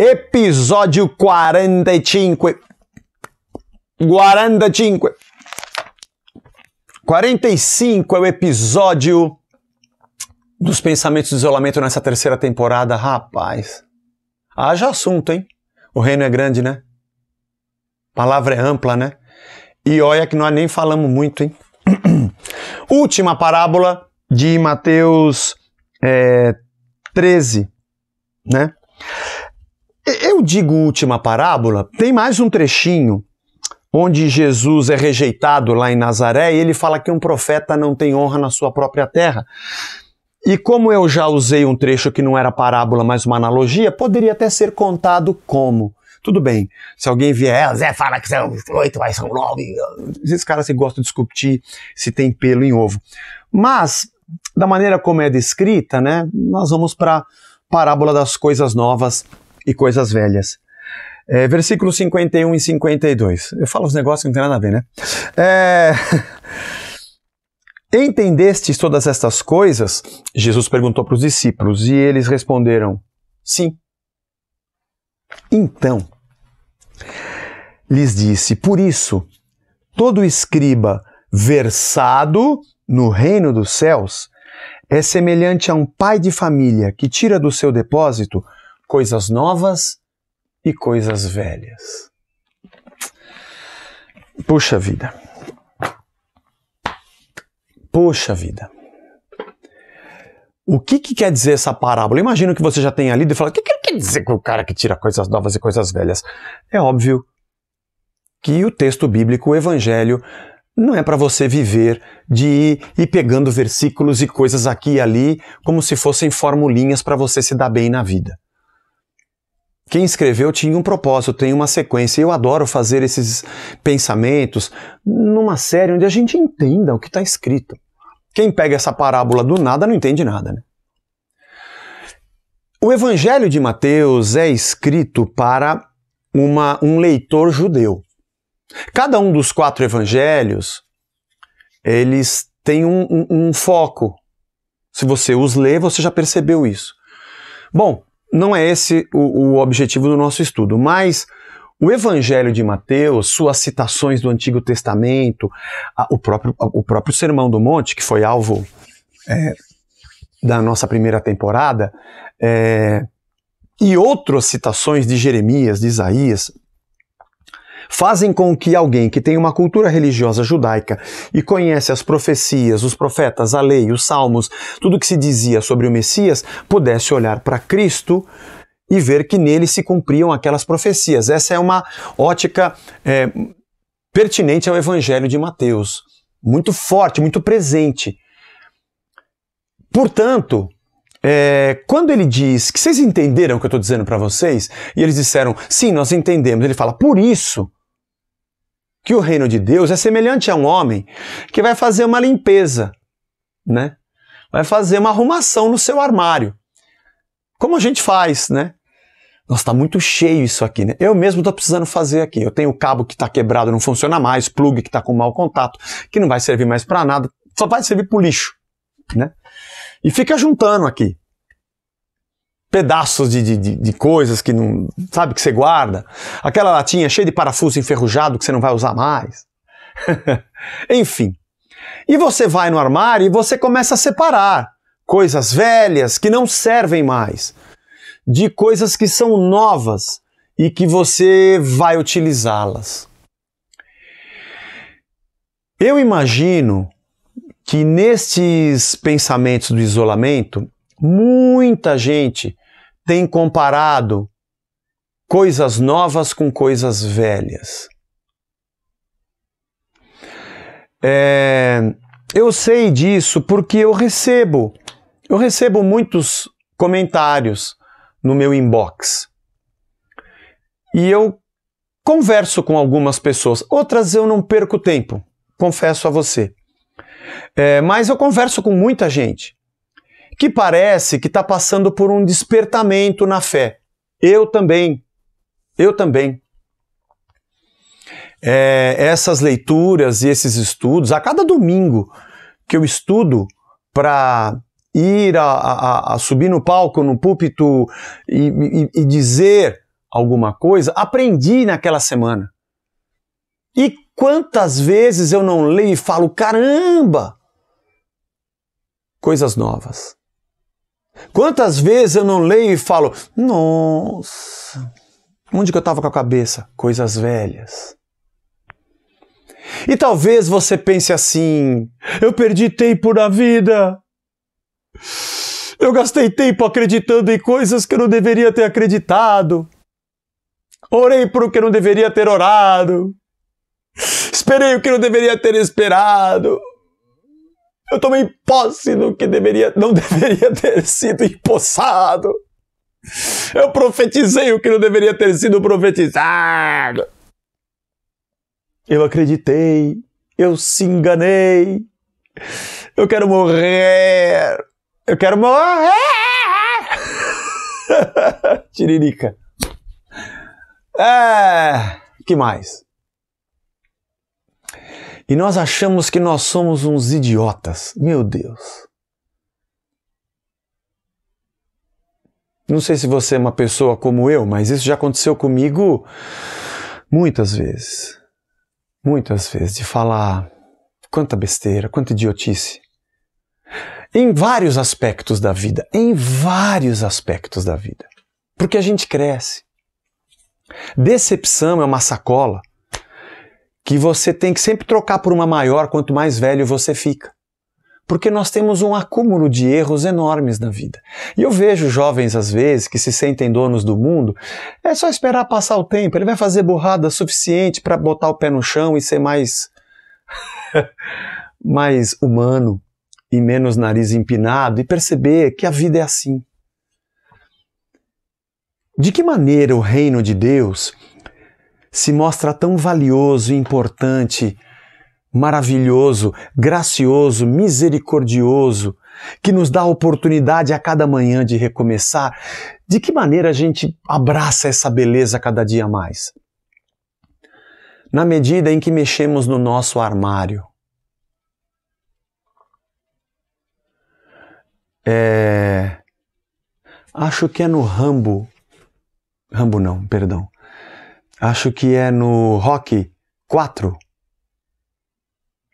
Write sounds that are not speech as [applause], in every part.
episódio 45. 45. 45 é o episódio dos pensamentos de isolamento nessa terceira temporada. Rapaz, haja assunto, hein? O reino é grande, né? A palavra é ampla, né? E olha que nós nem falamos muito, hein? [clears throat] Última parábola de Mateus é, eh, 13, né? eu digo última parábola, tem mais um trechinho onde Jesus é rejeitado lá em Nazaré e ele fala que um profeta não tem honra na sua própria terra. E como eu já usei um trecho que não era parábola, mas uma analogia, poderia até ser contado como. Tudo bem, se alguém vier, ah, Zé fala que são oito, mas são nove. Esses caras se gostam de discutir se tem pelo em ovo. Mas, da maneira como é descrita, né, nós vamos para a parábola das coisas novas e coisas velhas. É, versículo 51 e 52. Eu falo os negócios que não tem nada a ver, né? É... [laughs] Entendestes todas estas coisas? Jesus perguntou para os discípulos e eles responderam: Sim. Então, lhes disse: Por isso, todo escriba versado no reino dos céus é semelhante a um pai de família que tira do seu depósito coisas novas e coisas velhas. Puxa vida. Puxa vida. O que, que, quer dizer essa parábola? Imagino que você já tenha lido e fala: o que, que ele quer dizer com o cara que tira coisas novas e coisas velhas? É óbvio que o texto bíblico, o evangelho, não é para você viver de ir, ir, pegando versículos e coisas aqui e ali como se fossem formulinhas para você se dar bem na vida. Quem escreveu tinha um propósito, tem uma sequência. Eu adoro fazer esses pensamentos numa série onde a gente entenda o que está escrito. Quem pega essa parábola do nada não entende nada. Né? O Evangelho de Mateus é escrito para uma, um leitor judeu. Cada um dos quatro evangelhos, eles têm um, um, um foco. Se você os lê, você já percebeu isso. Bom, não é esse o, o objetivo do nosso estudo, mas o Evangelho de Mateus, suas citações do Antigo Testamento, a, o, próprio, o próprio Sermão do Monte, que foi alvo é, da nossa primeira temporada, é, e outras citações de Jeremias, de Isaías, fazem com que alguém que tem uma cultura religiosa judaica e conhece as profecias, os profetas, a lei, os salmos, tudo que se dizia sobre o Messias, pudesse olhar para Cristo e ver que nele se cumpriam aquelas profecias. Essa é uma ótica é, pertinente ao Evangelho de Mateus, muito forte, muito presente. Portanto, é, quando ele diz que vocês entenderam o que eu estou dizendo para vocês, e eles disseram sim, nós entendemos, ele fala por isso que o reino de Deus é semelhante a um homem que vai fazer uma limpeza, né? Vai fazer uma arrumação no seu armário. Como a gente faz, né? Nossa, tá muito cheio isso aqui, né? Eu mesmo tô precisando fazer aqui. Eu tenho o cabo que tá quebrado, não funciona mais, plug que tá com mau contato, que não vai servir mais para nada, só vai servir pro lixo, né? E fica juntando aqui pedaços de, de, de, coisas que não. sabe, que você guarda. Aquela latinha cheia de parafuso enferrujado que você não vai usar mais. [laughs] Enfim. E você vai no armário e você começa a separar coisas velhas que não servem mais de coisas que são novas e que você vai utilizá-las. Eu imagino que nestes pensamentos do isolamento, muita gente tem comparado coisas novas com coisas velhas. É, eu sei disso porque eu recebo, eu recebo muitos comentários no meu inbox. E eu converso com algumas pessoas, outras eu não perco tempo, confesso a você. É, mas eu converso com muita gente que parece que está passando por um despertamento na fé. Eu também. Eu também. É, essas leituras e esses estudos, a cada domingo que eu estudo para ir a, a, a, subir no palco, no púlpito e, e, e dizer alguma coisa, aprendi naquela semana. E quantas vezes eu não leio e falo, caramba! Coisas novas. Quantas vezes eu não leio e falo, nossa, onde que eu estava com a cabeça? Coisas velhas. E talvez você pense assim: eu perdi tempo na vida. Eu gastei tempo acreditando em coisas que eu não deveria ter acreditado. Orei por o que eu não deveria ter orado. Esperei o que eu não deveria ter esperado. Eu tomei posse do que deveria, não [laughs] deveria ter sido empossado. Eu profetizei o que não deveria ter sido profetizado. Eu acreditei. Eu se enganei. Eu quero morrer. Eu quero morrer. [laughs] Tiririca. É, que mais? E nós achamos que nós somos uns idiotas. Meu Deus. Não sei se você é uma pessoa como eu, mas isso já aconteceu comigo muitas vezes. Muitas vezes, de falar quanta besteira, quanta idiotice. Em vários aspectos da vida, em vários aspectos da vida. Porque a gente cresce. Decepção é uma sacola que você tem que sempre trocar por uma maior quanto mais velho você fica. Porque nós temos um acúmulo de erros enormes na vida. E eu vejo jovens, às vezes, que se sentem donos do mundo, é só esperar passar o tempo, ele vai fazer burrada suficiente para botar o pé no chão e ser mais. [laughs] mais humano e menos nariz empinado e perceber que a vida é assim. De que maneira o reino de Deus se mostra tão valioso, importante, maravilhoso, gracioso, misericordioso, que nos dá a oportunidade a cada manhã de recomeçar, de que maneira a gente abraça essa beleza cada dia mais? Na medida em que mexemos no nosso armário. É... Acho que é no Rambo. Rambo não, perdão. Acho que é no Rock 4.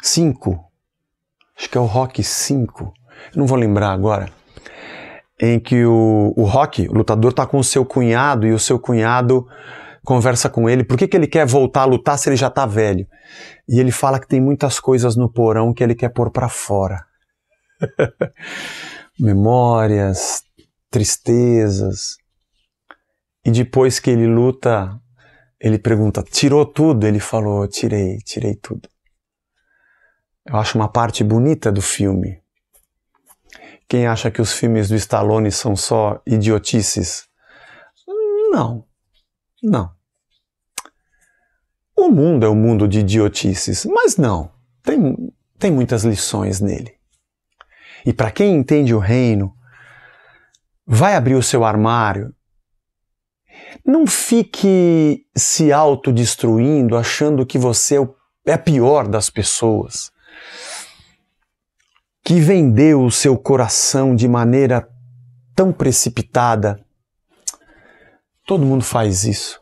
5. Acho que é o Rock 5. Não vou lembrar agora. Em que o, o Rock, o lutador, tá com o seu cunhado e o seu cunhado conversa com ele por que, que ele quer voltar a lutar se ele já tá velho. E ele fala que tem muitas coisas no porão que ele quer pôr para fora. [laughs] Memórias, tristezas. E depois que ele luta ele pergunta, tirou tudo? Ele falou, tirei, tirei tudo. Eu acho uma parte bonita do filme. Quem acha que os filmes do Stallone são só idiotices? Não, não. O mundo é um mundo de idiotices, mas não, tem, tem muitas lições nele. E para quem entende o reino, vai abrir o seu armário não fique se autodestruindo, achando que você é, é a pior das pessoas, que vendeu o seu coração de maneira tão precipitada. Todo mundo faz isso.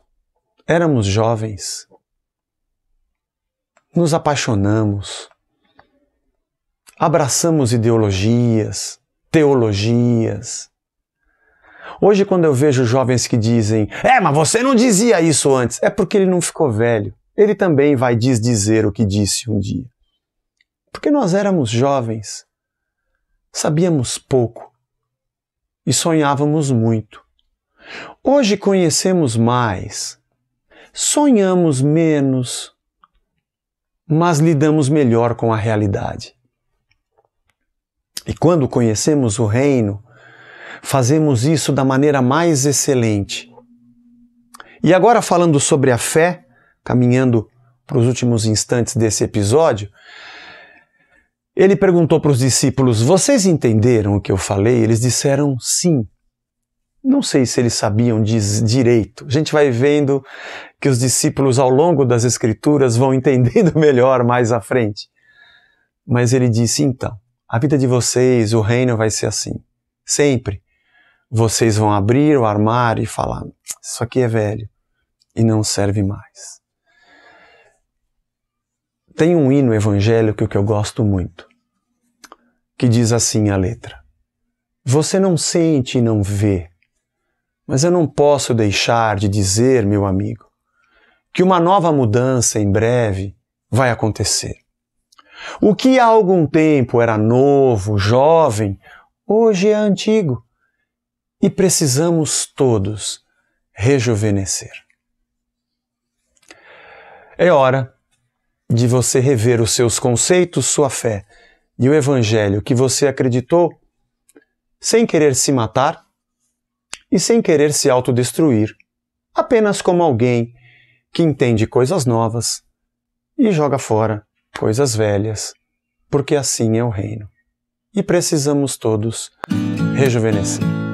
Éramos jovens, nos apaixonamos, abraçamos ideologias, teologias, Hoje, quando eu vejo jovens que dizem, é, mas você não dizia isso antes, é porque ele não ficou velho. Ele também vai desdizer o que disse um dia. Porque nós éramos jovens, sabíamos pouco e sonhávamos muito. Hoje conhecemos mais, sonhamos menos, mas lidamos melhor com a realidade. E quando conhecemos o Reino, fazemos isso da maneira mais excelente. E agora, falando sobre a fé, caminhando para os últimos instantes desse episódio, ele perguntou para os discípulos: Vocês entenderam o que eu falei? Eles disseram sim. Não sei se eles sabiam direito. A gente vai vendo que os discípulos, ao longo das Escrituras, vão [laughs] entendendo melhor mais à frente. Mas ele disse: Então, a vida de vocês, o reino vai ser assim. Sempre vocês vão abrir o armário e falar: Isso aqui é velho e não serve mais. Tem um hino evangélico que eu gosto muito, que diz assim a letra: Você não sente e não vê, mas eu não posso deixar de dizer, meu amigo, que uma nova mudança em breve vai acontecer. O que há algum tempo era novo, jovem, hoje é antigo e precisamos todos rejuvenescer. É hora de você rever os seus conceitos, sua fé e o evangelho que você acreditou sem querer se matar e sem querer se autodestruir, apenas como alguém que entende coisas novas e joga fora coisas velhas, porque assim é o reino. E precisamos todos rejuvenescer.